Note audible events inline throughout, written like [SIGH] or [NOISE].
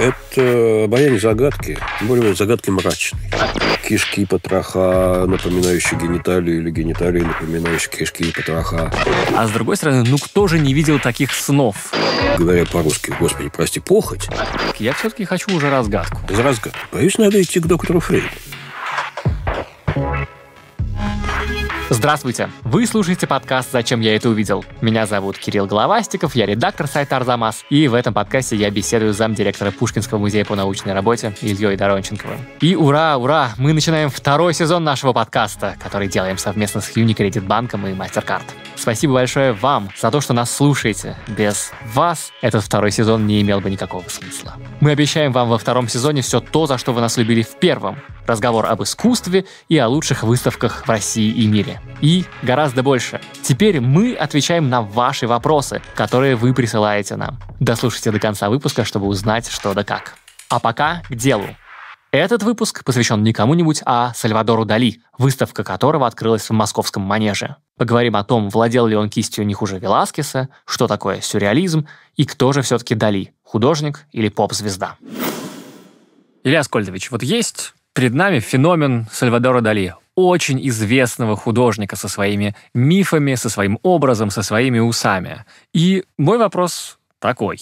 Это обаяние загадки, более загадки мрачной. Кишки потроха, напоминающие гениталии, или гениталии, напоминающие кишки и потроха. А с другой стороны, ну кто же не видел таких снов? Говоря по-русски, господи, прости, похоть. Я все-таки хочу уже разгадку. За разгадку. Боюсь, надо идти к доктору Фрейду. Здравствуйте! Вы слушаете подкаст «Зачем я это увидел?». Меня зовут Кирилл Головастиков, я редактор сайта «Арзамас», и в этом подкасте я беседую с замдиректора Пушкинского музея по научной работе Ильей Доронченковым. И ура, ура, мы начинаем второй сезон нашего подкаста, который делаем совместно с Unicredit банком и MasterCard. Спасибо большое вам за то, что нас слушаете. Без вас этот второй сезон не имел бы никакого смысла. Мы обещаем вам во втором сезоне все то, за что вы нас любили в первом. Разговор об искусстве и о лучших выставках в России и мире. И гораздо больше. Теперь мы отвечаем на ваши вопросы, которые вы присылаете нам. Дослушайте до конца выпуска, чтобы узнать, что да как. А пока к делу. Этот выпуск посвящен не кому-нибудь, а Сальвадору Дали, выставка которого открылась в московском манеже. Поговорим о том, владел ли он кистью не хуже Веласкеса, что такое сюрреализм и кто же все-таки Дали – художник или поп-звезда. Илья Скольдович, вот есть перед нами феномен Сальвадора Дали очень известного художника со своими мифами, со своим образом, со своими усами. И мой вопрос такой.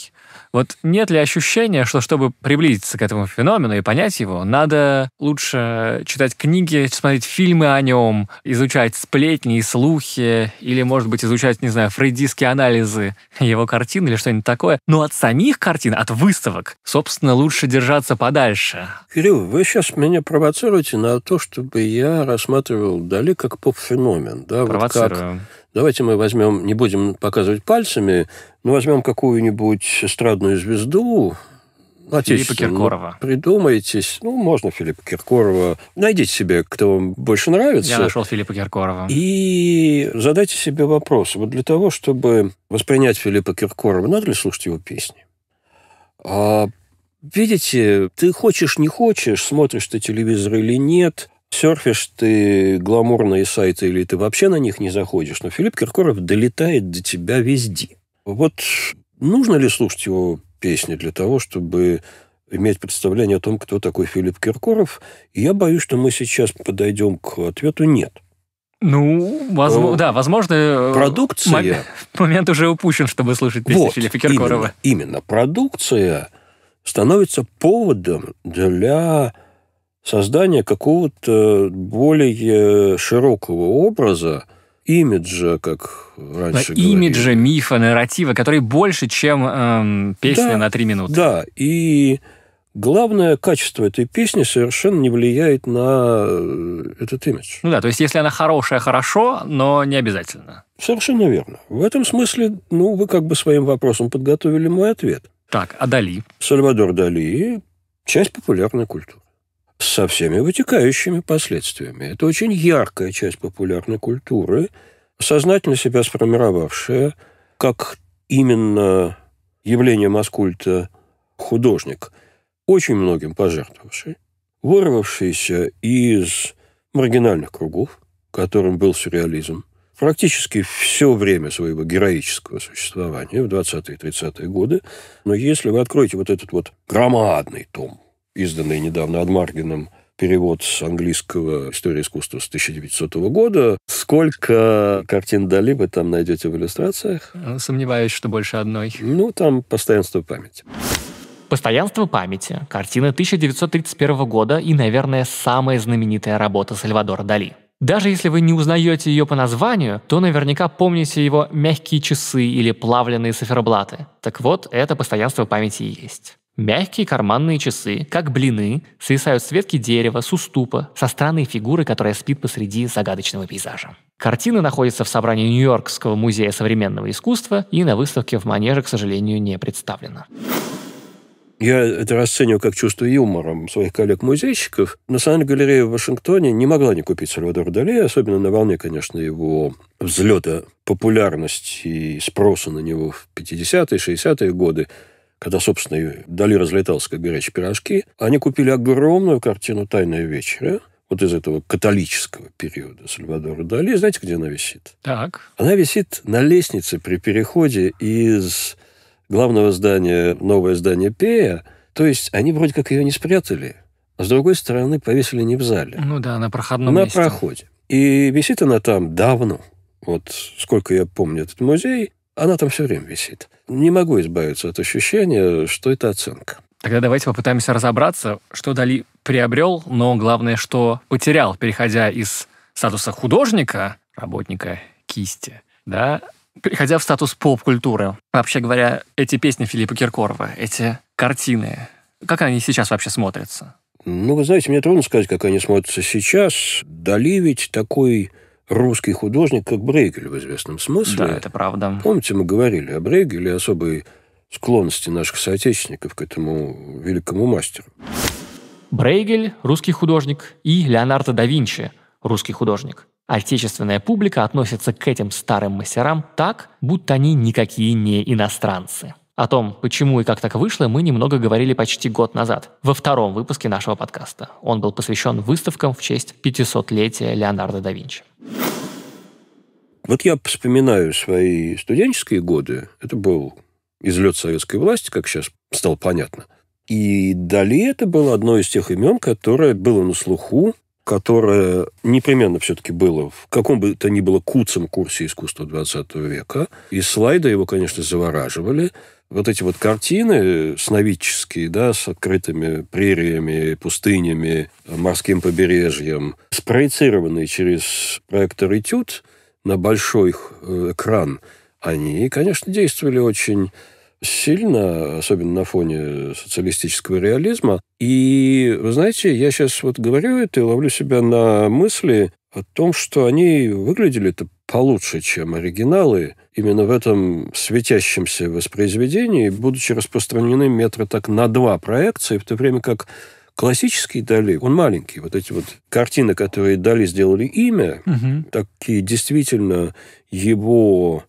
Вот нет ли ощущения, что чтобы приблизиться к этому феномену и понять его, надо лучше читать книги, смотреть фильмы о нем, изучать сплетни и слухи, или, может быть, изучать, не знаю, фрейдистские анализы его картин или что-нибудь такое. Но от самих картин, от выставок, собственно, лучше держаться подальше. Кирилл, вы сейчас меня провоцируете на то, чтобы я рассматривал Дали как поп-феномен. Да? Провоцирую. Вот как Давайте мы возьмем, не будем показывать пальцами, но возьмем какую-нибудь эстрадную звезду, Филиппа Киркорова. Придумайтесь. Ну, можно Филиппа Киркорова. Найдите себе, кто вам больше нравится. Я нашел Филиппа Киркорова. И задайте себе вопрос. Вот для того, чтобы воспринять Филиппа Киркорова, надо ли слушать его песни? А, видите, ты хочешь, не хочешь, смотришь ты телевизор или нет – серфишь ты гламурные сайты или ты вообще на них не заходишь, но Филипп Киркоров долетает до тебя везде. Вот нужно ли слушать его песни для того, чтобы иметь представление о том, кто такой Филипп Киркоров? И я боюсь, что мы сейчас подойдем к ответу «нет». Ну, возможно, ну, да, возможно... Э, продукция... Момент, [LAUGHS] момент уже упущен, чтобы слушать песни вот, Филиппа Киркорова. Именно, именно. Продукция становится поводом для создание какого-то более широкого образа, имиджа, как раньше да, говорили. Имиджа, мифа, нарратива, который больше, чем эм, песня да, на три минуты. Да, и главное качество этой песни совершенно не влияет на э, этот имидж. Ну да, то есть если она хорошая, хорошо, но не обязательно. Совершенно верно. В этом смысле, ну, вы как бы своим вопросом подготовили мой ответ. Так, а Дали? Сальвадор Дали – часть популярной культуры со всеми вытекающими последствиями. Это очень яркая часть популярной культуры, сознательно себя сформировавшая, как именно явление маскульта художник, очень многим пожертвовавший, вырвавшийся из маргинальных кругов, которым был сюрреализм, практически все время своего героического существования в 20-30-е годы. Но если вы откроете вот этот вот громадный том изданный недавно Адмаргином, перевод с английского «История искусства» с 1900 года. Сколько картин Дали вы там найдете в иллюстрациях? Сомневаюсь, что больше одной. Ну, там постоянство памяти. «Постоянство памяти» — картина 1931 года и, наверное, самая знаменитая работа Сальвадора Дали. Даже если вы не узнаете ее по названию, то наверняка помните его «Мягкие часы» или «Плавленные циферблаты». Так вот, это постоянство памяти и есть. Мягкие карманные часы, как блины, свисают с ветки дерева, с уступа, со странной фигуры, которая спит посреди загадочного пейзажа. Картина находится в собрании Нью-Йоркского музея современного искусства и на выставке в Манеже, к сожалению, не представлена. Я это расцениваю как чувство юмора своих коллег-музейщиков. Национальная галерея в Вашингтоне не могла не купить Сальвадора Дали, особенно на волне, конечно, его взлета популярности и спроса на него в 50-е, 60-е годы когда, собственно, Дали разлетался, как горячие пирожки, они купили огромную картину «Тайная вечеря», вот из этого католического периода Сальвадора Дали. Знаете, где она висит? Так. Она висит на лестнице при переходе из главного здания, новое здание Пея. То есть они вроде как ее не спрятали, а с другой стороны повесили не в зале. Ну да, на проходном на месте. На проходе. И висит она там давно. Вот сколько я помню этот музей. Она там все время висит. Не могу избавиться от ощущения, что это оценка. Тогда давайте попытаемся разобраться, что Дали приобрел, но главное, что потерял, переходя из статуса художника, работника кисти, да, переходя в статус поп-культуры. Вообще говоря, эти песни Филиппа Киркорова, эти картины, как они сейчас вообще смотрятся? Ну, вы знаете, мне трудно сказать, как они смотрятся сейчас. Дали ведь такой русский художник, как Брейгель в известном смысле. Да, это правда. Помните, мы говорили о Брейгеле, особой склонности наших соотечественников к этому великому мастеру. Брейгель – русский художник, и Леонардо да Винчи – русский художник. Отечественная публика относится к этим старым мастерам так, будто они никакие не иностранцы. О том, почему и как так вышло, мы немного говорили почти год назад, во втором выпуске нашего подкаста. Он был посвящен выставкам в честь 500-летия Леонардо да Винчи. Вот я вспоминаю свои студенческие годы. Это был излет советской власти, как сейчас стало понятно. И Дали это было одно из тех имен, которое было на слуху, которое непременно все-таки было в каком бы то ни было куцем курсе искусства 20 века. И слайды его, конечно, завораживали вот эти вот картины сновидческие, да, с открытыми прериями, пустынями, морским побережьем, спроецированные через проектор «Этюд» на большой э, экран, они, конечно, действовали очень сильно, особенно на фоне социалистического реализма. И, вы знаете, я сейчас вот говорю это и ловлю себя на мысли о том, что они выглядели-то получше, чем оригиналы – именно в этом светящемся воспроизведении, будучи распространены метра так на два проекции, в то время как классический Дали, он маленький. Вот эти вот картины, которые Дали сделали имя, угу. такие действительно его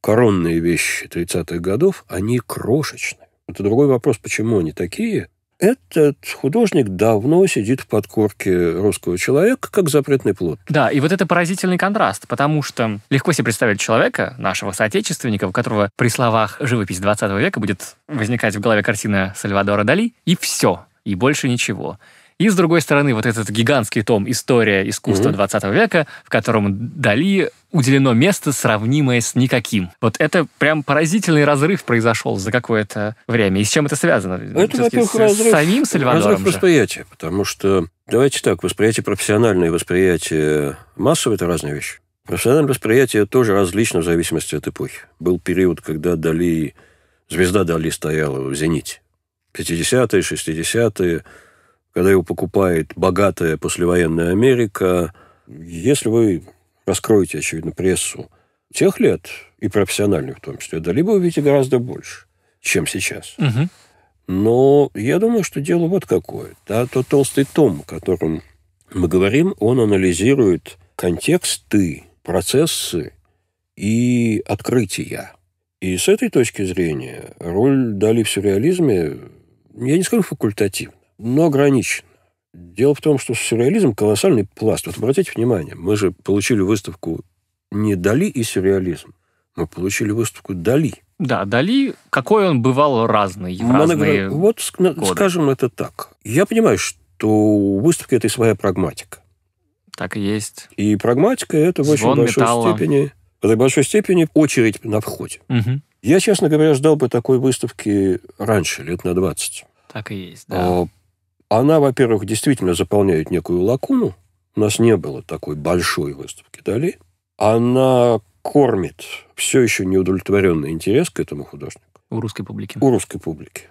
коронные вещи 30-х годов, они крошечные. Это другой вопрос, почему они такие этот художник давно сидит в подкорке русского человека, как запретный плод. Да, и вот это поразительный контраст, потому что легко себе представить человека, нашего соотечественника, у которого при словах «живопись 20 века» будет возникать в голове картина Сальвадора Дали, и все, и больше ничего. И, с другой стороны, вот этот гигантский том «История искусства угу. 20 века», в котором Дали уделено место, сравнимое с никаким. Вот это прям поразительный разрыв произошел за какое-то время. И с чем это связано? Это, во-первых, разрыв, самим Сальвадором разрыв восприятия, потому что, давайте так, восприятие профессиональное и восприятие массовое – это разные вещи. Профессиональное восприятие тоже различно в зависимости от эпохи. Был период, когда Дали, звезда Дали стояла в зените. 50-е, 60-е, когда его покупает богатая послевоенная Америка, если вы раскроете, очевидно, прессу тех лет, и профессиональных в том числе, да либо увидите гораздо больше, чем сейчас. Угу. Но я думаю, что дело вот какое. Да, тот толстый том, о котором мы говорим, он анализирует контексты, процессы и открытия. И с этой точки зрения роль дали в сюрреализме, я не скажу факультативно, но ограничено. Дело в том, что сюрреализм – колоссальный пласт. Вот обратите внимание, мы же получили выставку не Дали и сюрреализм, мы получили выставку Дали. Да, Дали, какой он бывал разный в Моногра... разные Вот, годы. скажем это так. Я понимаю, что у выставки этой своя прагматика. Так и есть. И прагматика – это в Звон очень металла. большой степени... В этой большой степени очередь на входе. Угу. Я, честно говоря, ждал бы такой выставки раньше, лет на 20. Так и есть, а, да. Она, во-первых, действительно заполняет некую лакуну. У нас не было такой большой выставки Дали. Она кормит все еще неудовлетворенный интерес к этому художнику. У русской публики. У русской публики.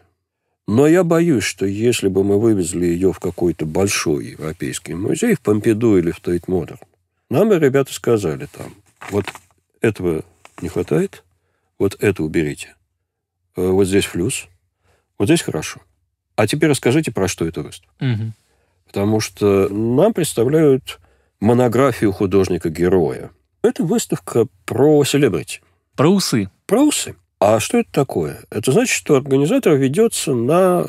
Но я боюсь, что если бы мы вывезли ее в какой-то большой европейский музей, в Помпиду или в Тейт-Модерн, нам бы ребята сказали там, вот этого не хватает, вот это уберите, э, вот здесь флюс, вот здесь хорошо – а теперь расскажите, про что это выставка. Угу. Потому что нам представляют монографию художника-героя. Это выставка про селебрити. Про усы. Про усы. А что это такое? Это значит, что организатор ведется на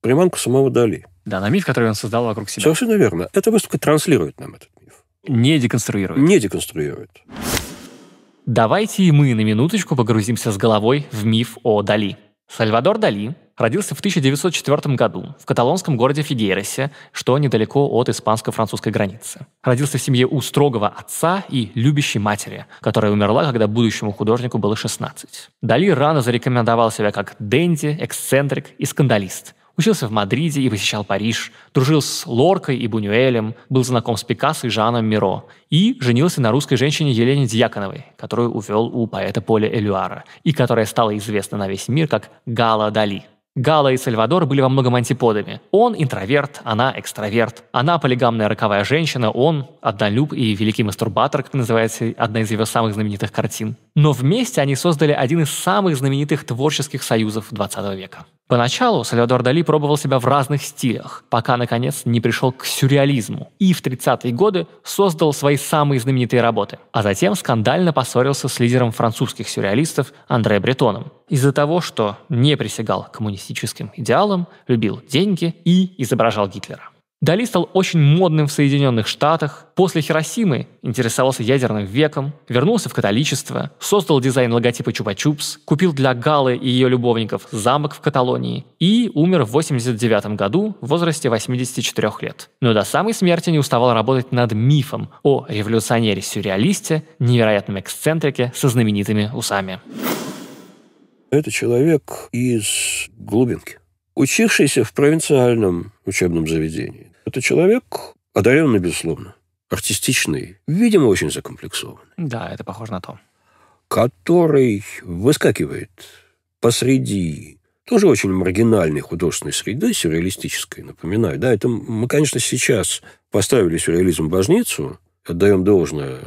приманку самого Дали. Да, на миф, который он создал вокруг себя. Совершенно верно. Эта выставка транслирует нам этот миф. Не деконструирует. Не деконструирует. Давайте и мы на минуточку погрузимся с головой в миф о Дали. Сальвадор Дали родился в 1904 году в каталонском городе Фигересе, что недалеко от испанско-французской границы. Родился в семье у строгого отца и любящей матери, которая умерла, когда будущему художнику было 16. Дали рано зарекомендовал себя как денди, эксцентрик и скандалист. Учился в Мадриде и посещал Париж, дружил с Лоркой и Бунюэлем, был знаком с Пикассо и Жаном Миро и женился на русской женщине Елене Дьяконовой, которую увел у поэта Поля Элюара и которая стала известна на весь мир как Гала Дали. Гала и Сальвадор были во многом антиподами. Он интроверт, она экстраверт. Она полигамная роковая женщина, он однолюб и великий мастурбатор, как называется одна из его самых знаменитых картин. Но вместе они создали один из самых знаменитых творческих союзов 20 века. Поначалу Сальвадор Дали пробовал себя в разных стилях, пока, наконец, не пришел к сюрреализму и в 30-е годы создал свои самые знаменитые работы, а затем скандально поссорился с лидером французских сюрреалистов Андре Бретоном, из-за того, что не присягал коммунистическим идеалам, любил деньги и изображал Гитлера. Дали стал очень модным в Соединенных Штатах, после Хиросимы интересовался ядерным веком, вернулся в католичество, создал дизайн логотипа Чупа-Чупс, купил для Галы и ее любовников замок в Каталонии и умер в 89 году в возрасте 84 лет. Но до самой смерти не уставал работать над мифом о революционере-сюрреалисте, невероятном эксцентрике со знаменитыми усами. Это человек из глубинки, учившийся в провинциальном учебном заведении. Это человек одаренный, безусловно, артистичный, видимо, очень закомплексованный. Да, это похоже на то. Который выскакивает посреди тоже очень маргинальной художественной среды, сюрреалистической, напоминаю. Да, это мы, конечно, сейчас поставили сюрреализм в божницу, отдаем должное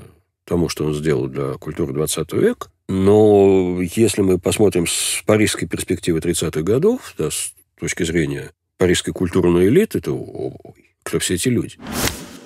тому, что он сделал для культуры 20 века, но если мы посмотрим с парижской перспективы 30-х годов, да, с точки зрения парижской культурной элиты, то ой, кто все эти люди?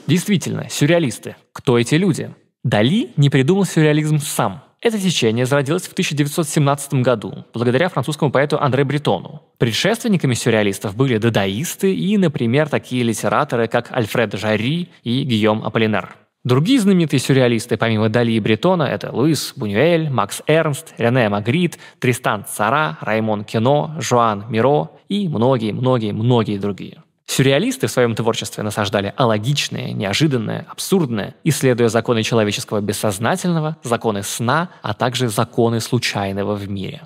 Действительно, сюрреалисты. Кто эти люди? Дали не придумал сюрреализм сам. Это течение зародилось в 1917 году благодаря французскому поэту Андре Бретону. Предшественниками сюрреалистов были дадаисты и, например, такие литераторы, как Альфред Жари и Гийом Аполлинар. Другие знаменитые сюрреалисты, помимо Дали и Бретона, это Луис Бунюэль, Макс Эрнст, Рене Магрит, Тристан Цара, Раймон Кино, Жуан Миро и многие-многие-многие другие. Сюрреалисты в своем творчестве насаждали алогичное, неожиданное, абсурдное, исследуя законы человеческого бессознательного, законы сна, а также законы случайного в мире.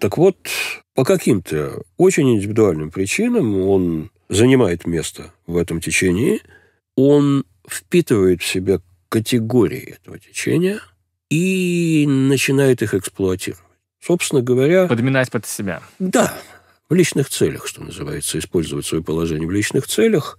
Так вот, по каким-то очень индивидуальным причинам он занимает место в этом течении, он впитывает в себя категории этого течения и начинает их эксплуатировать. Собственно говоря... Подминать под себя. Да, в личных целях, что называется, использовать свое положение в личных целях.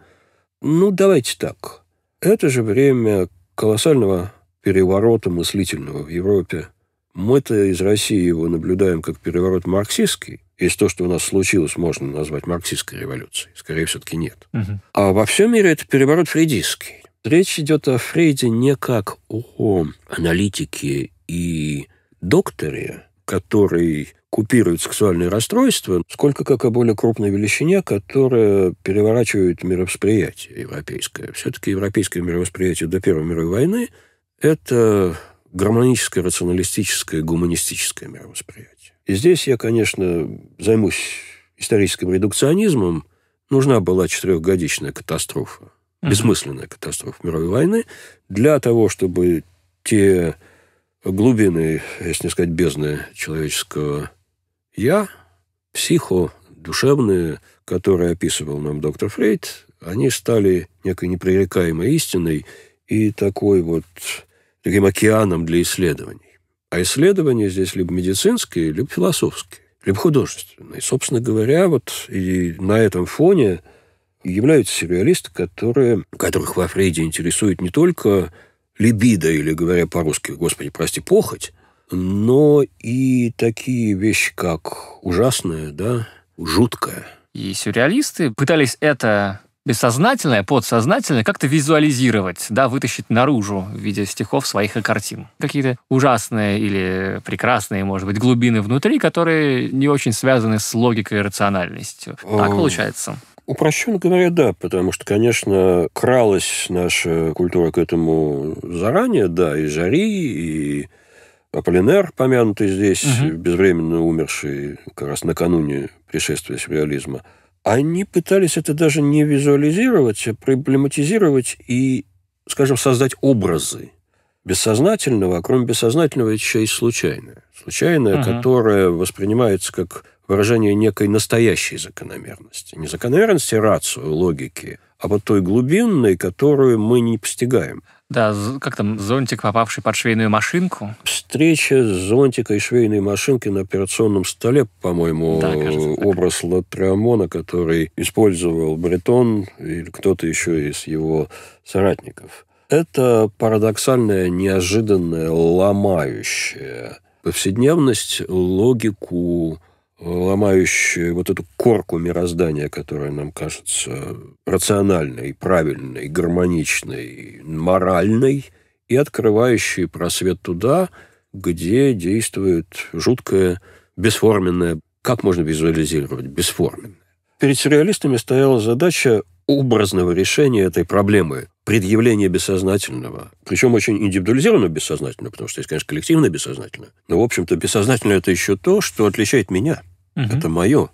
Ну, давайте так. Это же время колоссального переворота мыслительного в Европе. Мы-то из России его наблюдаем как переворот марксистский, если то, что у нас случилось, можно назвать марксистской революцией. Скорее, все-таки нет. Угу. А во всем мире это переворот фрейдистский. Речь идет о Фрейде не как о аналитике и докторе, который купирует сексуальные расстройства, сколько как о более крупной величине, которая переворачивает мировосприятие европейское. Все-таки европейское мировосприятие до Первой мировой войны – это гармоническое, рационалистическое, гуманистическое мировосприятие. И здесь я, конечно, займусь историческим редукционизмом. Нужна была четырехгодичная катастрофа uh-huh. бессмысленная катастрофа мировой войны, для того, чтобы те глубины, если не сказать бездны человеческого «я», психо, душевные, которые описывал нам доктор Фрейд, они стали некой непререкаемой истиной и такой вот таким океаном для исследований. А исследования здесь либо медицинские, либо философские, либо художественные. Собственно говоря, вот и на этом фоне – являются сюрреалисты, которые, которых во Фрейде интересует не только либидо, или, говоря по-русски, господи, прости, похоть, но и такие вещи, как ужасное, да, жуткое. И сюрреалисты пытались это бессознательное, подсознательное как-то визуализировать, да, вытащить наружу в виде стихов своих и картин. Какие-то ужасные или прекрасные, может быть, глубины внутри, которые не очень связаны с логикой и рациональностью. Так получается. Упрощенно говоря, да, потому что, конечно, кралась наша культура к этому заранее, да, и Жари, и Аполлинер, помянутый здесь, угу. безвременно умерший как раз накануне пришествия сюрреализма, они пытались это даже не визуализировать, а проблематизировать и, скажем, создать образы бессознательного, а кроме бессознательного еще и случайное. Случайное, угу. которое воспринимается как выражение некой настоящей закономерности. Не закономерности рацию, логики, а вот той глубинной, которую мы не постигаем. Да, как там, зонтик, попавший под швейную машинку. Встреча зонтика и швейной машинки на операционном столе, по-моему, да, образ так. Латреамона, который использовал Бретон или кто-то еще из его соратников. Это парадоксальная, неожиданная, ломающая повседневность, логику, ломающие вот эту корку мироздания, которая нам кажется рациональной, правильной, гармоничной, моральной, и открывающие просвет туда, где действует жуткое, бесформенное. Как можно визуализировать бесформенное? Перед сюрреалистами стояла задача образного решения этой проблемы, предъявления бессознательного, причем очень индивидуализированного бессознательного, потому что есть, конечно, коллективное бессознательное, но, в общем-то, бессознательное – это еще то, что отличает меня. Угу. Это мое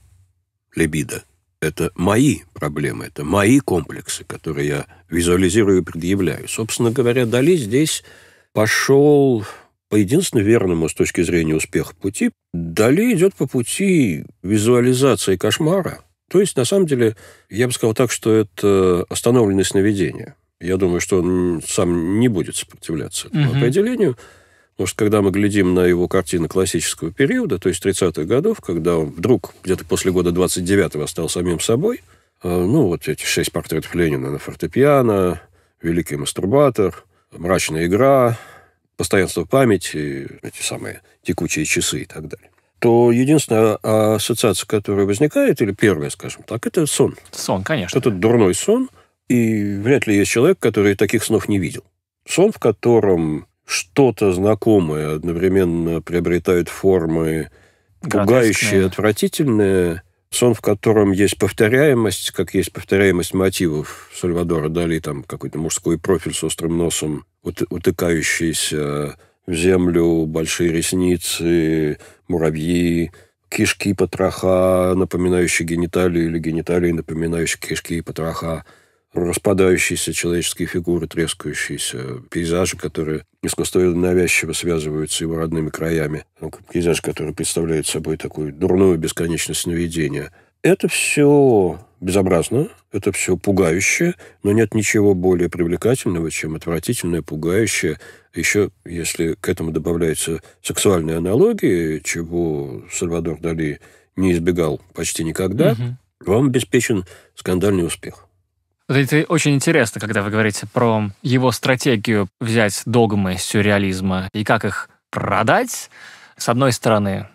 либидо. Это мои проблемы, это мои комплексы, которые я визуализирую и предъявляю. Собственно говоря, Дали здесь пошел по единственно верному с точки зрения успеха пути. Дали идет по пути визуализации кошмара – то есть, на самом деле, я бы сказал так, что это остановленное сновидение. Я думаю, что он сам не будет сопротивляться этому угу. определению. Потому что когда мы глядим на его картины классического периода, то есть 30-х годов, когда он вдруг где-то после года 29-го стал самим собой, э, ну, вот эти шесть портретов Ленина на фортепиано, «Великий мастурбатор», «Мрачная игра», «Постоянство памяти», эти самые текучие часы и так далее то единственная а, ассоциация, которая возникает, или первая, скажем так, это сон. Сон, конечно. Это да. дурной сон, и вряд ли есть человек, который таких снов не видел. Сон, в котором что-то знакомое одновременно приобретает формы Градескные. пугающие, отвратительные, сон, в котором есть повторяемость, как есть повторяемость мотивов Сальвадора Дали, там какой-то мужской профиль с острым носом, ут- утыкающийся в землю, большие ресницы, муравьи, кишки потроха, напоминающие гениталии или гениталии, напоминающие кишки потроха, распадающиеся человеческие фигуры, трескающиеся, пейзажи, которые искусственно навязчиво связываются с его родными краями. Ну, пейзаж, который представляет собой такую дурную бесконечность сновидения – это все безобразно, это все пугающе, но нет ничего более привлекательного, чем отвратительное, пугающее. Еще, если к этому добавляются сексуальные аналогии, чего Сальвадор Дали не избегал почти никогда, угу. вам обеспечен скандальный успех. это очень интересно, когда вы говорите про его стратегию взять догмы сюрреализма и как их продать. С одной стороны,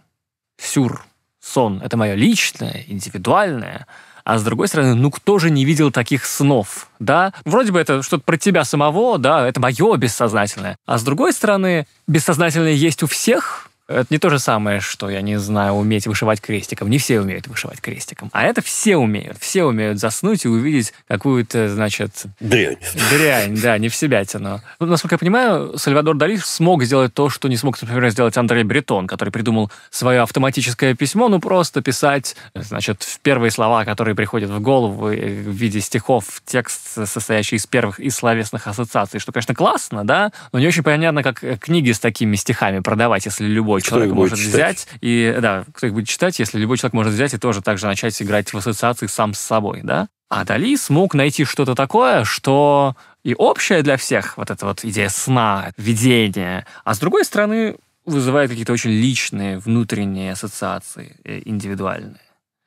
сюр сон. Это мое личное, индивидуальное. А с другой стороны, ну кто же не видел таких снов, да? Вроде бы это что-то про тебя самого, да, это мое бессознательное. А с другой стороны, бессознательное есть у всех, это не то же самое, что, я не знаю, уметь вышивать крестиком. Не все умеют вышивать крестиком. А это все умеют. Все умеют заснуть и увидеть какую-то, значит... Дрянь. Дрянь, да, не в себя тяну. Ну, насколько я понимаю, Сальвадор Дали смог сделать то, что не смог, например, сделать Андрей Бретон, который придумал свое автоматическое письмо, ну, просто писать, значит, в первые слова, которые приходят в голову э, в виде стихов, текст, состоящий из первых и словесных ассоциаций, что, конечно, классно, да, но не очень понятно, как э, книги с такими стихами продавать, если любой любой кто человек может читать? взять и да, кто их будет читать, если любой человек может взять и тоже также начать играть в ассоциации сам с собой, да? А Дали смог найти что-то такое, что и общее для всех, вот эта вот идея сна, видения, а с другой стороны вызывает какие-то очень личные внутренние ассоциации, э, индивидуальные.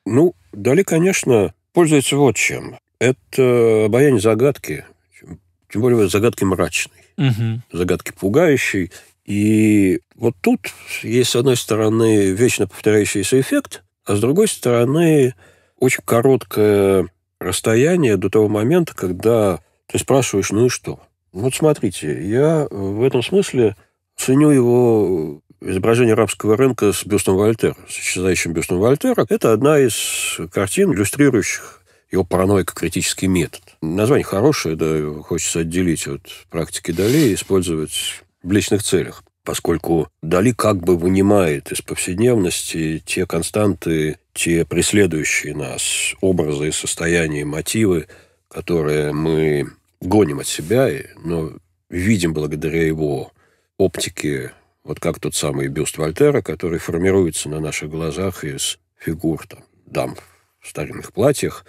Ну, Дали, конечно, пользуется вот чем. Это обаяние загадки, тем более загадки мрачной, угу. загадки пугающей и вот тут есть, с одной стороны, вечно повторяющийся эффект, а с другой стороны, очень короткое расстояние до того момента, когда ты спрашиваешь, ну и что? Вот смотрите, я э, в этом смысле ценю его э, изображение рабского рынка с бюстом Вольтера, с исчезающим бюстом Вольтера. Это одна из картин, иллюстрирующих его параноико-критический метод. Название хорошее, да, хочется отделить от практики Дали и использовать в личных целях, поскольку Дали как бы вынимает из повседневности те константы, те преследующие нас образы и состояния, мотивы, которые мы гоним от себя, но видим благодаря его оптике, вот как тот самый бюст Вольтера, который формируется на наших глазах из фигур там, дам в старинных платьях.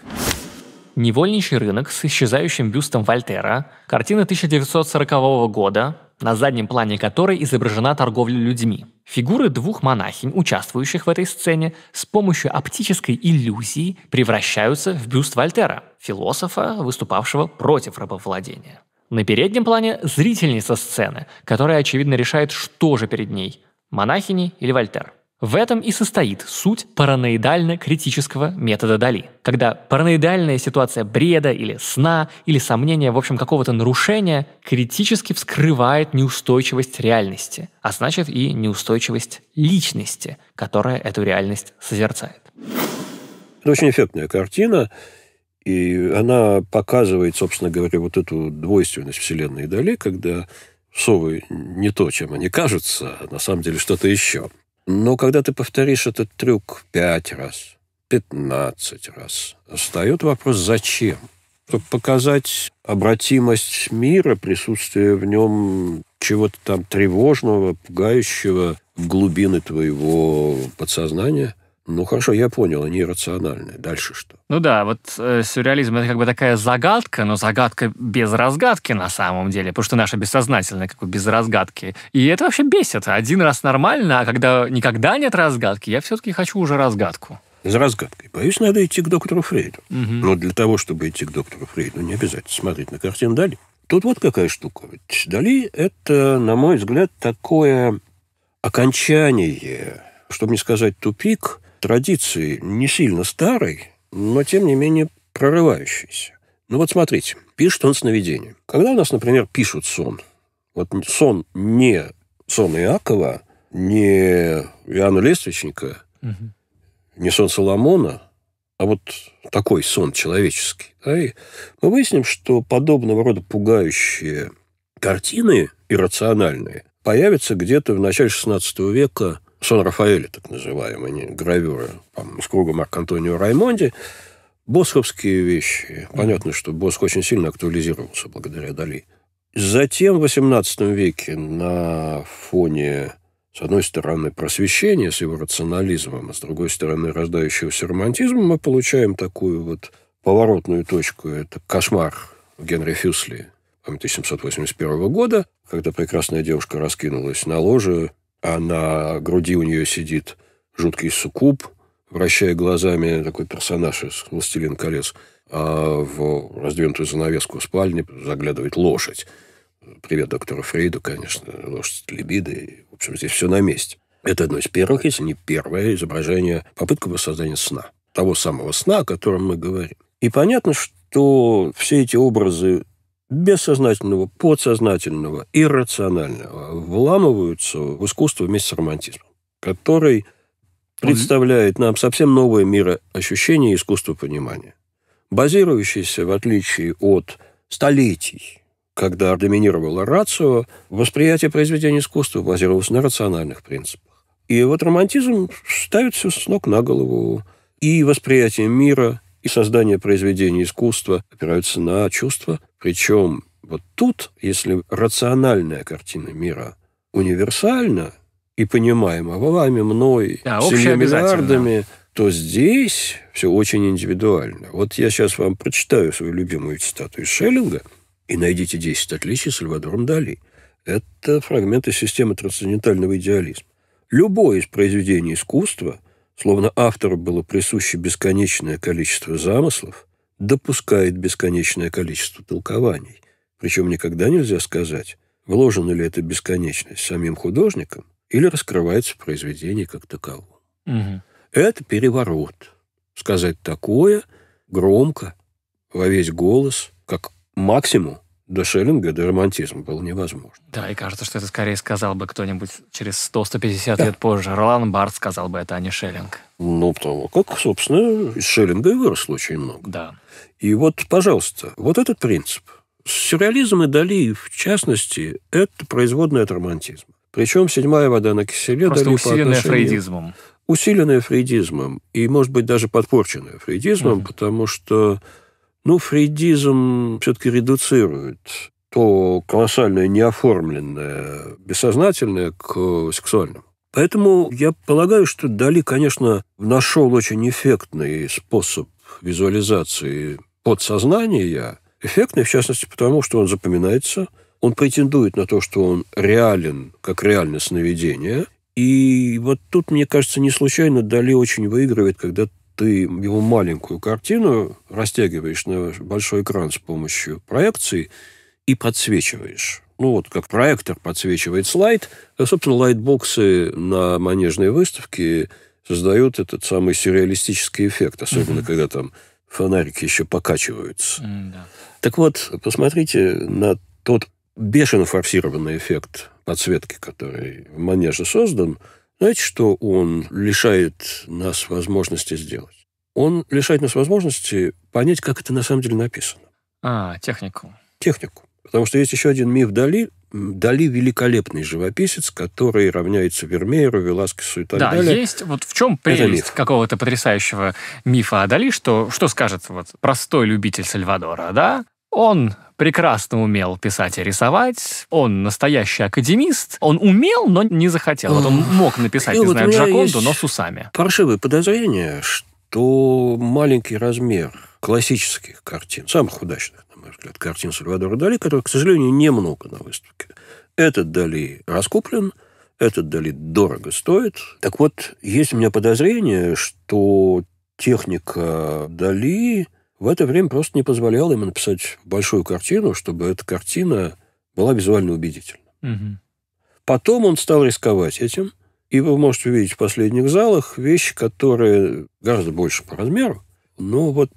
«Невольничий рынок» с исчезающим бюстом Вольтера, картина 1940 года, на заднем плане которой изображена торговля людьми. Фигуры двух монахинь, участвующих в этой сцене, с помощью оптической иллюзии превращаются в бюст Вольтера, философа, выступавшего против рабовладения. На переднем плане зрительница сцены, которая, очевидно, решает, что же перед ней – монахини или Вольтер – в этом и состоит суть параноидально-критического метода Дали. Когда параноидальная ситуация бреда или сна или сомнения, в общем, какого-то нарушения критически вскрывает неустойчивость реальности, а значит и неустойчивость личности, которая эту реальность созерцает. Это очень эффектная картина, и она показывает, собственно говоря, вот эту двойственность Вселенной Дали, когда совы не то, чем они кажутся, а на самом деле что-то еще – но когда ты повторишь этот трюк пять раз, пятнадцать раз, встает вопрос «зачем?». Чтобы показать обратимость мира, присутствие в нем чего-то там тревожного, пугающего в глубины твоего подсознания – ну хорошо, я понял, они иррациональны. Дальше что? Ну да, вот э, сюрреализм это как бы такая загадка, но загадка без разгадки на самом деле, потому что наша бессознательная как бы без разгадки. И это вообще бесит. Один раз нормально, а когда никогда нет разгадки, я все-таки хочу уже разгадку. За разгадкой. Боюсь, надо идти к доктору Фрейду. Угу. Но для того, чтобы идти к доктору Фрейду, не обязательно смотреть на картину Дали. Тут вот какая штука. Ведь Дали – это, на мой взгляд, такое окончание, чтобы не сказать тупик – традиции, не сильно старой, но тем не менее прорывающейся. Ну вот смотрите, пишет он сновидение. Когда у нас, например, пишут сон, вот сон не сон Иакова, не Иоанна Лествичника, угу. не сон Соломона, а вот такой сон человеческий. Да, и мы выясним, что подобного рода пугающие картины иррациональные появятся где-то в начале XVI века Сон Рафаэля, так называемые, не, гравюры там, с кругом Марк Антонио Раймонди, босховские вещи. Понятно, что Босх очень сильно актуализировался благодаря Дали. Затем в XVIII веке на фоне, с одной стороны, просвещения с его рационализмом, а с другой стороны, рождающегося романтизма, мы получаем такую вот поворотную точку. Это кошмар Генри Фюсли 1781 года, когда прекрасная девушка раскинулась на ложе а на груди у нее сидит жуткий суккуб, вращая глазами такой персонаж из «Властелин колец», а в раздвинутую занавеску спальни заглядывает лошадь. Привет доктору Фрейду, конечно, лошадь либиды. В общем, здесь все на месте. Это одно из первых, если не первое изображение, попытка воссоздания сна. Того самого сна, о котором мы говорим. И понятно, что все эти образы бессознательного, подсознательного, иррационального вламываются в искусство вместе с романтизмом, который представляет нам совсем новое мироощущение искусства понимания, базирующееся, в отличие от столетий, когда доминировала рацио, восприятие произведения искусства базировалось на рациональных принципах. И вот романтизм ставит все с ног на голову. И восприятие мира, и создание произведения искусства опираются на чувства – причем вот тут, если рациональная картина мира универсальна и понимаема вами, мной, да, миллиардами, то здесь все очень индивидуально. Вот я сейчас вам прочитаю свою любимую цитату из Шеллинга и найдите 10 отличий с Сальвадором Дали. Это фрагменты системы трансцендентального идеализма. Любое из произведений искусства, словно автору было присуще бесконечное количество замыслов, допускает бесконечное количество толкований. Причем никогда нельзя сказать, вложена ли эта бесконечность самим художником или раскрывается в произведении как таковом. Угу. Это переворот. Сказать такое громко, во весь голос, как максимум до Шеллинга, до романтизма было невозможно. Да, и кажется, что это скорее сказал бы кто-нибудь через 100-150 да. лет позже. Ролан Барт сказал бы это, а не Шеллинг. Ну, потому как, собственно, из Шеллинга и выросло очень много. Да. И вот, пожалуйста, вот этот принцип. Сюрреализм и Дали, в частности, это производное от романтизма. Причем «Седьмая вода на киселе» Просто Дали усиленная по фрейдизмом. Усиленная фрейдизмом. И, может быть, даже подпорченная фрейдизмом, угу. потому что ну, фрейдизм все-таки редуцирует то колоссальное неоформленное бессознательное к сексуальному. Поэтому я полагаю, что Дали, конечно, нашел очень эффектный способ визуализации подсознания, эффектный, в частности, потому что он запоминается, он претендует на то, что он реален, как реальное сновидение, и вот тут, мне кажется, не случайно Дали очень выигрывает, когда ты его маленькую картину растягиваешь на большой экран с помощью проекции и подсвечиваешь. Ну вот, как проектор подсвечивает слайд, а, собственно, лайтбоксы на манежной выставке создают этот самый сюрреалистический эффект, особенно mm-hmm. когда там фонарики еще покачиваются. Mm, да. Так вот, посмотрите на тот бешено форсированный эффект подсветки, который в манеже создан – знаете, что он лишает нас возможности сделать? Он лишает нас возможности понять, как это на самом деле написано. А, технику. Технику. Потому что есть еще один миф Дали. Дали великолепный живописец, который равняется Вермееру, Веласкесу и так да, далее. Да, есть вот в чем прелесть какого-то потрясающего мифа о Дали, что, что скажет вот простой любитель Сальвадора, да? Он прекрасно умел писать и рисовать. Он настоящий академист. Он умел, но не захотел. Вот он мог написать, не знаю, Джаконду, но с усами. Паршивое подозрение, что маленький размер классических картин, самых удачных, на мой взгляд, картин Сальвадора Дали, которых, к сожалению, немного на выставке. Этот Дали раскуплен, этот Дали дорого стоит. Так вот, есть у меня подозрение, что техника Дали в это время просто не позволял ему написать большую картину, чтобы эта картина была визуально убедительна. Угу. Потом он стал рисковать этим, и вы можете увидеть в последних залах вещи, которые гораздо больше по размеру, но вот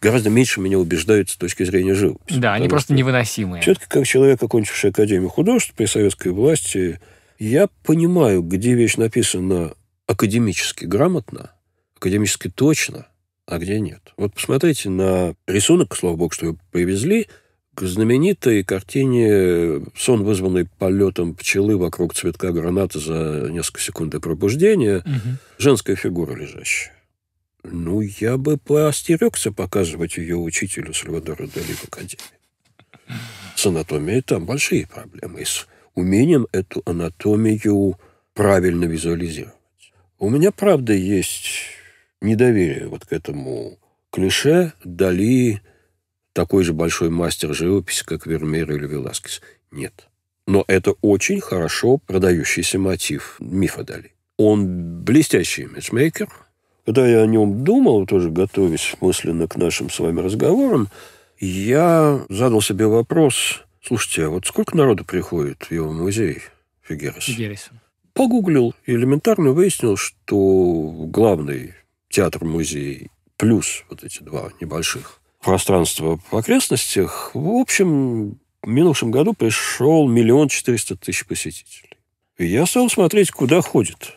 гораздо меньше меня убеждают с точки зрения живописи. Да, они просто невыносимые. Все-таки как человек, окончивший Академию художеств при советской власти, я понимаю, где вещь написана академически грамотно, академически точно, а где нет. Вот посмотрите на рисунок, слава богу, что его привезли, к знаменитой картине «Сон, вызванный полетом пчелы вокруг цветка граната за несколько секунд до пробуждения», угу. женская фигура лежащая. Ну, я бы поостерегся показывать ее учителю Сальвадору Дали в Академии. С анатомией там большие проблемы. И с умением эту анатомию правильно визуализировать. У меня, правда, есть недоверие вот к этому клише дали такой же большой мастер живописи, как Вермеер или Веласкес. Нет. Но это очень хорошо продающийся мотив мифа Дали. Он блестящий мэтчмейкер. Когда я о нем думал, тоже готовясь мысленно к нашим с вами разговорам, я задал себе вопрос, слушайте, а вот сколько народу приходит в его музей Фигерес? Фигерес. Погуглил элементарно выяснил, что главный театр-музей, плюс вот эти два небольших пространства в окрестностях, в общем, в минувшем году пришел миллион четыреста тысяч посетителей. И я стал смотреть, куда ходит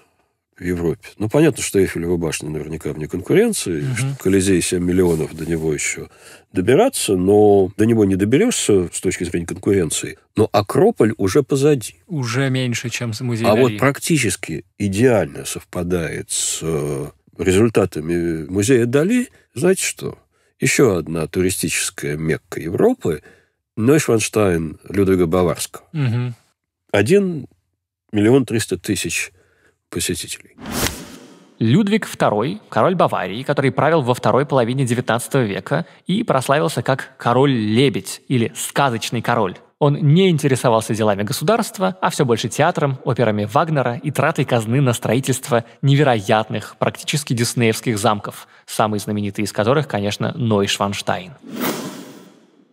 в Европе. Ну, понятно, что Эйфелева башня наверняка вне конкуренции, угу. что Колизей 7 миллионов, до него еще добираться, но до него не доберешься с точки зрения конкуренции. Но Акрополь уже позади. Уже меньше, чем музей А Дарьи. вот практически идеально совпадает с э, результатами музея Дали, знаете что? Еще одна туристическая Мекка Европы – Нойшванштайн Людвига Баварского. Один миллион триста тысяч посетителей. Людвиг II, король Баварии, который правил во второй половине XIX века и прославился как король-лебедь или сказочный король. Он не интересовался делами государства, а все больше театром, операми Вагнера и тратой казны на строительство невероятных, практически диснеевских замков, самый знаменитый из которых, конечно, Ной Шванштайн.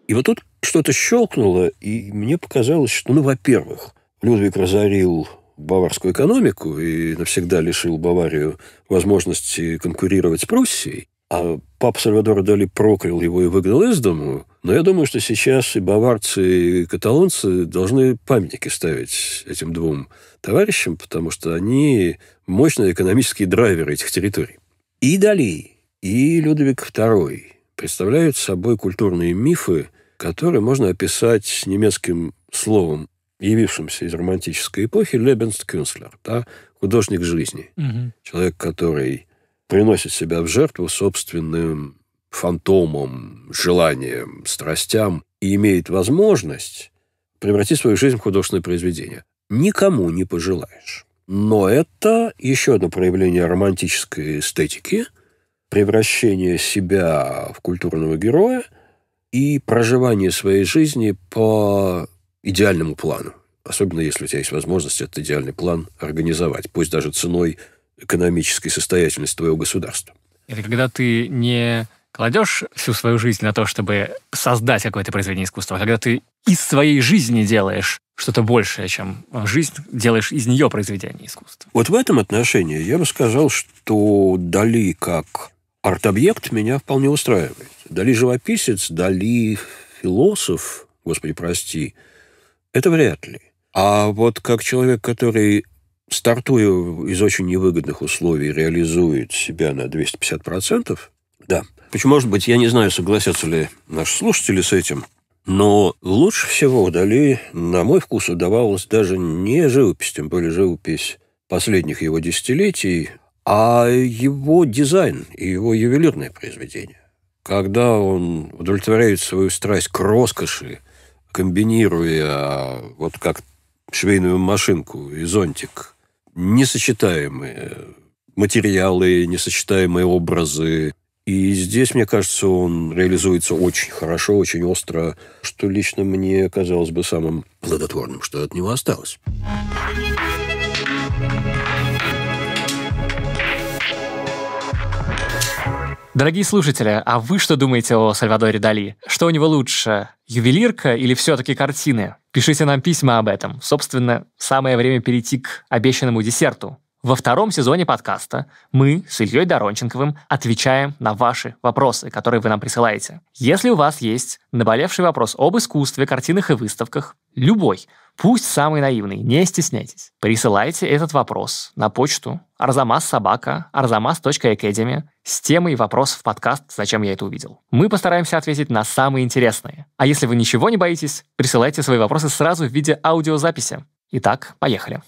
И вот тут что-то щелкнуло, и мне показалось, что, ну, во-первых, Людвиг разорил баварскую экономику и навсегда лишил Баварию возможности конкурировать с Пруссией. А папа Сальвадор Дали проклял его и выгнал из дому. Но я думаю, что сейчас и баварцы, и каталонцы должны памятники ставить этим двум товарищам, потому что они мощные экономические драйверы этих территорий. И Дали, и Людовик II представляют собой культурные мифы, которые можно описать немецким словом, явившимся из романтической эпохи, Лебенсткюнслер, да, художник жизни. Угу. Человек, который приносит себя в жертву собственным фантомам, желаниям, страстям и имеет возможность превратить свою жизнь в художественное произведение. Никому не пожелаешь. Но это еще одно проявление романтической эстетики, превращение себя в культурного героя и проживание своей жизни по идеальному плану. Особенно если у тебя есть возможность этот идеальный план организовать, пусть даже ценой экономической состоятельности твоего государства. Это когда ты не кладешь всю свою жизнь на то, чтобы создать какое-то произведение искусства, а когда ты из своей жизни делаешь что-то большее, чем жизнь, делаешь из нее произведение искусства. Вот в этом отношении я бы сказал, что Дали как арт-объект меня вполне устраивает. Дали живописец, Дали философ, господи, прости, это вряд ли. А вот как человек, который стартуя из очень невыгодных условий, реализует себя на 250%, да. Почему, может быть, я не знаю, согласятся ли наши слушатели с этим, но лучше всего удали, на мой вкус, удавалось даже не живопись, тем более живопись последних его десятилетий, а его дизайн и его ювелирное произведение. Когда он удовлетворяет свою страсть к роскоши, комбинируя а, вот как швейную машинку и зонтик несочетаемые материалы, несочетаемые образы. И здесь, мне кажется, он реализуется очень хорошо, очень остро, что лично мне казалось бы самым плодотворным, что от него осталось. Дорогие слушатели, а вы что думаете о Сальвадоре Дали? Что у него лучше, ювелирка или все-таки картины? Пишите нам письма об этом. Собственно, самое время перейти к обещанному десерту. Во втором сезоне подкаста мы с Ильей Доронченковым отвечаем на ваши вопросы, которые вы нам присылаете. Если у вас есть наболевший вопрос об искусстве, картинах и выставках, любой – Пусть самый наивный, не стесняйтесь. Присылайте этот вопрос на почту Арзамас собака с темой вопрос в подкаст «Зачем я это увидел?». Мы постараемся ответить на самые интересные. А если вы ничего не боитесь, присылайте свои вопросы сразу в виде аудиозаписи. Итак, поехали.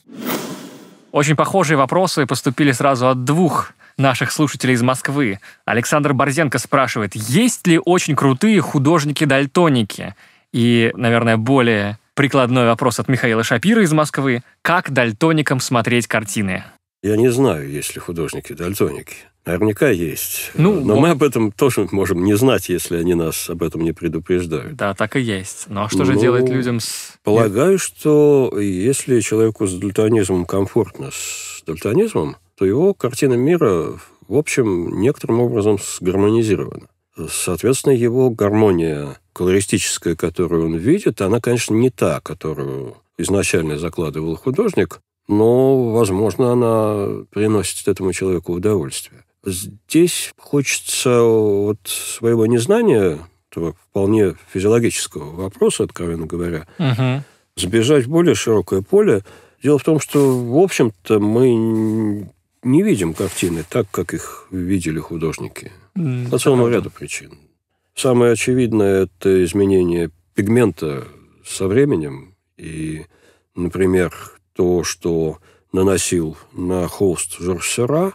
Очень похожие вопросы поступили сразу от двух наших слушателей из Москвы. Александр Борзенко спрашивает, есть ли очень крутые художники-дальтоники? И, наверное, более Прикладной вопрос от Михаила Шапира из Москвы. Как дальтоникам смотреть картины? Я не знаю, есть ли художники дальтоники. Наверняка есть. Ну, Но вот. мы об этом тоже можем не знать, если они нас об этом не предупреждают. Да, так и есть. Но ну, а что же ну, делать людям с... Полагаю, что если человеку с дальтонизмом комфортно с дальтонизмом, то его картина мира, в общем, некоторым образом сгармонизирована. Соответственно, его гармония колористическая, которую он видит, она, конечно, не та, которую изначально закладывал художник, но, возможно, она приносит этому человеку удовольствие. Здесь хочется от своего незнания, этого вполне физиологического вопроса, откровенно говоря, угу. сбежать в более широкое поле. Дело в том, что, в общем-то, мы не видим картины так, как их видели художники. По целому ряду причин. Самое очевидное – это изменение пигмента со временем. И, например, то, что наносил на холст Жорж Сера,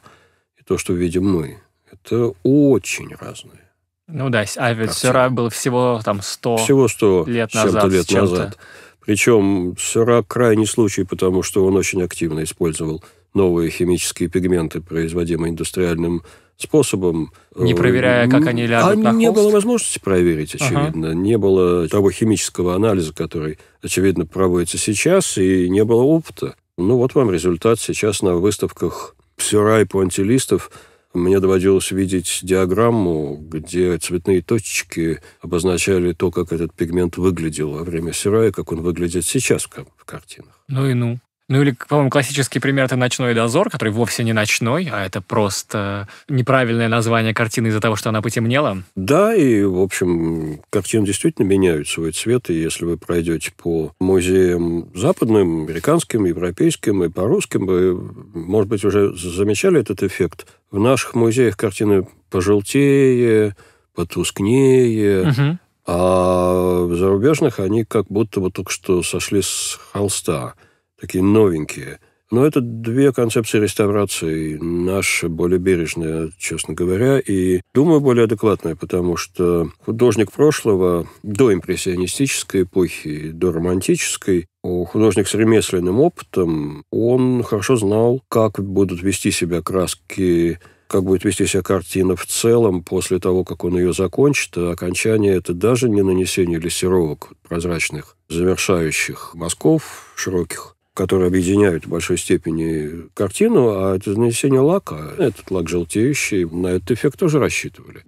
и то, что видим мы, это очень разные. Ну да, а ведь Сера был всего там 100, всего 100 лет назад. лет назад. Причем Сера крайний случай, потому что он очень активно использовал – новые химические пигменты, производимые индустриальным способом. Не проверяя, как они лягут а на холст? не было возможности проверить, очевидно. Ага. Не было того химического анализа, который, очевидно, проводится сейчас, и не было опыта. Ну, вот вам результат. Сейчас на выставках псюра и пуантилистов мне доводилось видеть диаграмму, где цветные точечки обозначали то, как этот пигмент выглядел во время сирая, как он выглядит сейчас в картинах. Ну и ну. Ну или, по-моему, классический пример — это «Ночной дозор», который вовсе не ночной, а это просто неправильное название картины из-за того, что она потемнела. Да, и, в общем, картины действительно меняют свой цвет, и если вы пройдете по музеям западным, американским, европейским и по русским, вы, может быть, уже замечали этот эффект. В наших музеях картины пожелтее, потускнее, угу. а в зарубежных они как будто бы только что сошли с холста – такие новенькие. Но это две концепции реставрации. Наша более бережная, честно говоря, и, думаю, более адекватная, потому что художник прошлого, до импрессионистической эпохи, до романтической, у художник с ремесленным опытом, он хорошо знал, как будут вести себя краски как будет вести себя картина в целом после того, как он ее закончит. А окончание – это даже не нанесение лессировок прозрачных, завершающих мазков широких, которые объединяют в большой степени картину, а это нанесение лака. Этот лак желтеющий, на этот эффект тоже рассчитывали.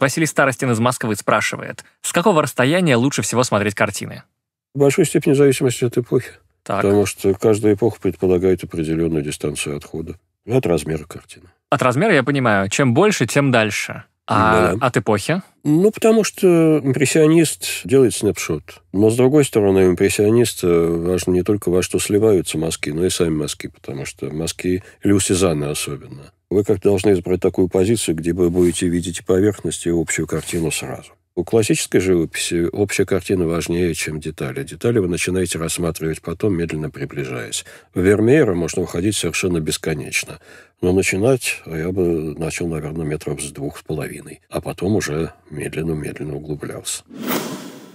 Василий Старостин из Москвы спрашивает, с какого расстояния лучше всего смотреть картины? В большой степени зависимости от эпохи. Так. Потому что каждая эпоха предполагает определенную дистанцию отхода. От размера картины. От размера я понимаю. Чем больше, тем дальше. А да. от эпохи? Ну, потому что импрессионист делает снапшот. Но, с другой стороны, у импрессиониста э, важно не только во что сливаются мазки, но и сами мазки, потому что мазки Лю особенно. Вы как должны избрать такую позицию, где вы будете видеть и поверхность, и общую картину сразу. У классической живописи общая картина важнее, чем детали. Детали вы начинаете рассматривать потом, медленно приближаясь. В Вермеера можно уходить совершенно бесконечно. Но начинать я бы начал, наверное, метров с двух с половиной. А потом уже медленно-медленно углублялся.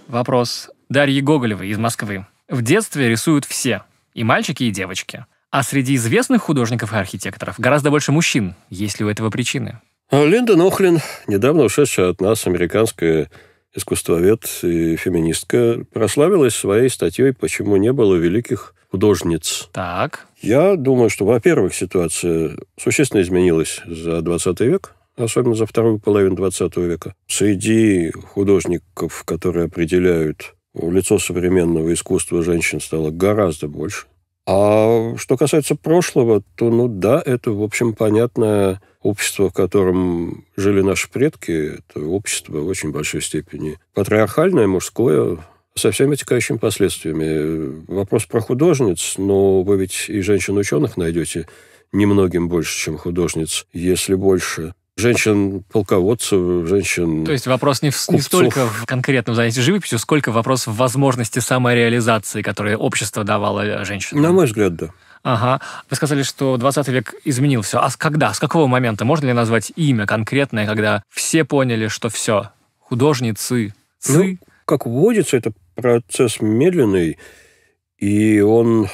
Вопрос. Дарьи Гоголевой из Москвы. В детстве рисуют все. И мальчики, и девочки. А среди известных художников и архитекторов гораздо больше мужчин. Есть ли у этого причины? Линдон Охлин, недавно ушедшая от нас американская искусствовед и феминистка, прославилась своей статьей «Почему не было великих художниц». Так. Я думаю, что, во-первых, ситуация существенно изменилась за 20 век, особенно за вторую половину 20 века. Среди художников, которые определяют лицо современного искусства, женщин стало гораздо больше. А что касается прошлого, то, ну да, это, в общем, понятная общество, в котором жили наши предки, это общество в очень большой степени патриархальное, мужское, со всеми текающими последствиями. Вопрос про художниц, но вы ведь и женщин-ученых найдете немногим больше, чем художниц, если больше женщин-полководцев, женщин... То есть вопрос не, в, не столько в конкретном занятии живописью, сколько вопрос в возможности самореализации, которые общество давало женщинам. На мой взгляд, да. Ага. Вы сказали, что 20 век изменил все. А с когда? С какого момента? Можно ли назвать имя конкретное, когда все поняли, что все? Художницы, Ну, как водится, это процесс медленный, и он...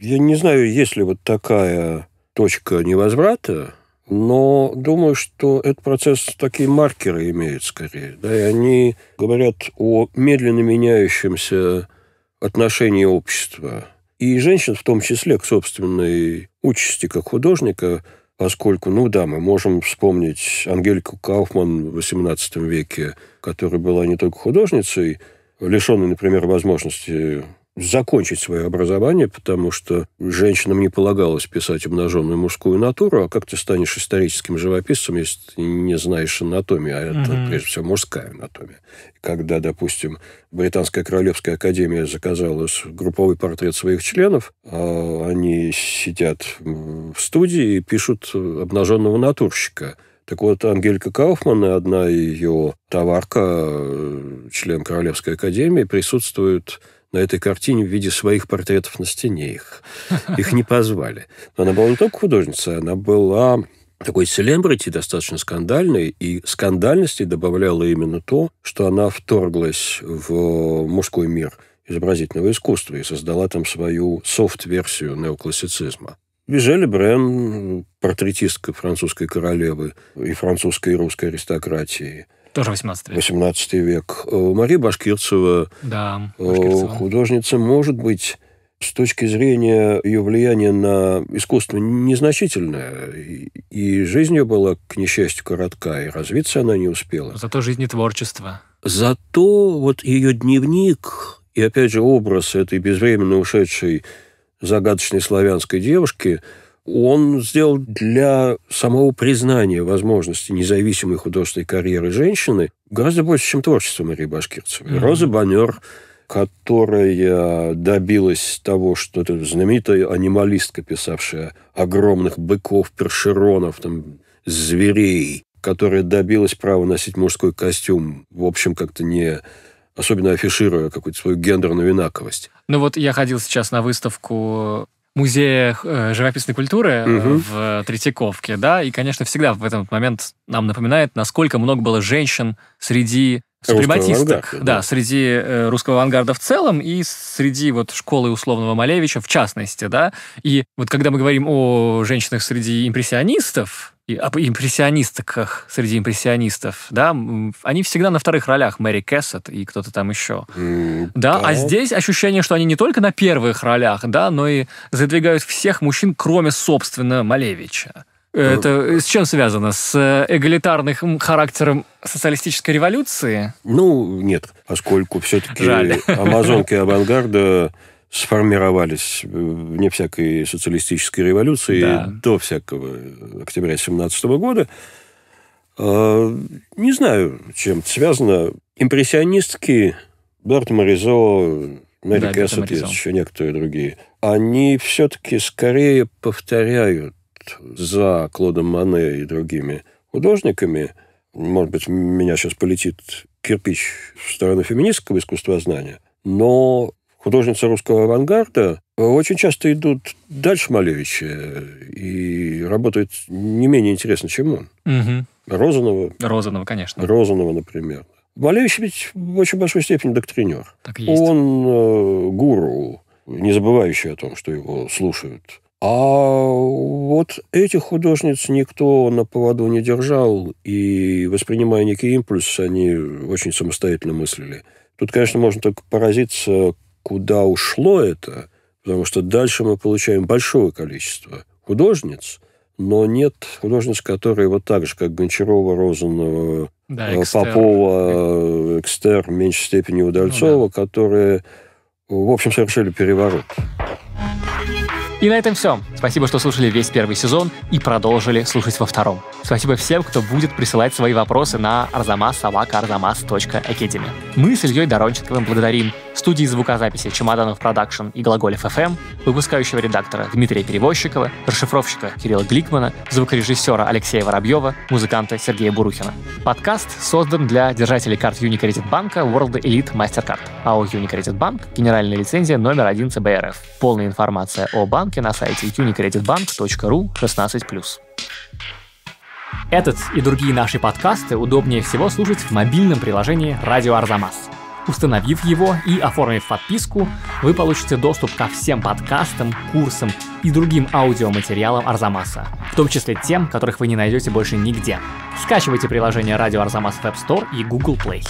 Я не знаю, есть ли вот такая точка невозврата, но думаю, что этот процесс такие маркеры имеет скорее. Да, и они говорят о медленно меняющемся отношении общества и женщин в том числе к собственной участи как художника, поскольку, ну да, мы можем вспомнить Ангельку Кауфман в XVIII веке, которая была не только художницей, лишенной, например, возможности закончить свое образование, потому что женщинам не полагалось писать обнаженную мужскую натуру, а как ты станешь историческим живописцем, если ты не знаешь анатомии, а это, угу. прежде всего, мужская анатомия. Когда, допустим, Британская Королевская Академия заказала групповой портрет своих членов, а они сидят в студии и пишут обнаженного натурщика – так вот, Ангелька Кауфман и одна ее товарка, член Королевской Академии, присутствуют на этой картине в виде своих портретов на стене. Их, их не позвали. Но она была не только художница, она была такой селебрити, достаточно скандальной, и скандальности добавляла именно то, что она вторглась в мужской мир изобразительного искусства и создала там свою софт-версию неоклассицизма. Вижели Брен, портретистка французской королевы и французской и русской аристократии – тоже 18 век. 18 век. Э, Мария Башкирцева, да, э, Башкирцева. художница, может быть, с точки зрения ее влияния на искусство незначительное. И жизнь ее была, к несчастью, коротка, и развиться она не успела. Зато жизнь и творчество. Зато вот ее дневник и, опять же, образ этой безвременно ушедшей загадочной славянской девушки – он сделал для самого признания возможности независимой художественной карьеры женщины гораздо больше, чем творчество Марии Башкирцевой. Mm-hmm. Роза Банер которая добилась того, что это знаменитая анималистка, писавшая огромных быков, першеронов, там, зверей, которая добилась права носить мужской костюм, в общем, как-то не особенно афишируя какую-то свою гендерную инаковость. Ну вот я ходил сейчас на выставку музея э, живописной культуры угу. в Третьяковке, да, и, конечно, всегда в этот момент нам напоминает, насколько много было женщин среди супрематисток, да, да, среди э, русского авангарда в целом и среди вот школы условного Малевича в частности, да. И вот когда мы говорим о женщинах среди импрессионистов, и об импрессионистках среди импрессионистов, да, они всегда на вторых ролях, Мэри Кэссет и кто-то там еще. Mm, да, да, а здесь ощущение, что они не только на первых ролях, да, но и задвигают всех мужчин, кроме, собственно, Малевича. Это с чем связано? С э, эгалитарным характером социалистической революции? Ну, нет, поскольку все-таки [LAUGHS] амазонки авангарда сформировались э, вне всякой социалистической революции да. до всякого октября 17 года. А, не знаю, чем это связано. Импрессионистки Дорт Моризо, Мэри да, Кэссет, еще некоторые другие, они все-таки скорее повторяют за Клодом Мане и другими художниками, может быть, меня сейчас полетит кирпич в сторону феминистского искусства знания, но художницы русского авангарда очень часто идут дальше Малевича и работают не менее интересно, чем он. Угу. Розанова. Розанова, конечно. Розанова, например. Малевич ведь в очень большой степени доктринер. Так Он э, гуру, не забывающий о том, что его слушают. А вот этих художниц никто на поводу не держал, и, воспринимая некий импульс, они очень самостоятельно мыслили. Тут, конечно, можно только поразиться, куда ушло это, потому что дальше мы получаем большое количество художниц, но нет художниц, которые вот так же, как Гончарова, Розанова, да, э, экстер. Попова, э, Экстер, в меньшей степени ну Удальцова, ну, да. которые, в общем, совершили переворот. И на этом все. Спасибо, что слушали весь первый сезон и продолжили слушать во втором. Спасибо всем, кто будет присылать свои вопросы на arzamas.arzamas.academy. Мы с Ильей Доронченковым благодарим студии звукозаписи «Чемоданов Продакшн» и «Глаголев FM, выпускающего редактора Дмитрия Перевозчикова, расшифровщика Кирилла Гликмана, звукорежиссера Алексея Воробьева, музыканта Сергея Бурухина. Подкаст создан для держателей карт Unicredit Банка World Elite MasterCard, АО Unicredit Bank, генеральная лицензия номер 1 ЦБРФ. Полная информация о банке на сайте unicreditbank.ru 16+. Этот и другие наши подкасты удобнее всего слушать в мобильном приложении «Радио Арзамас». Установив его и оформив подписку, вы получите доступ ко всем подкастам, курсам и другим аудиоматериалам Арзамаса, в том числе тем, которых вы не найдете больше нигде. Скачивайте приложение «Радио Арзамас» в App Store и Google Play.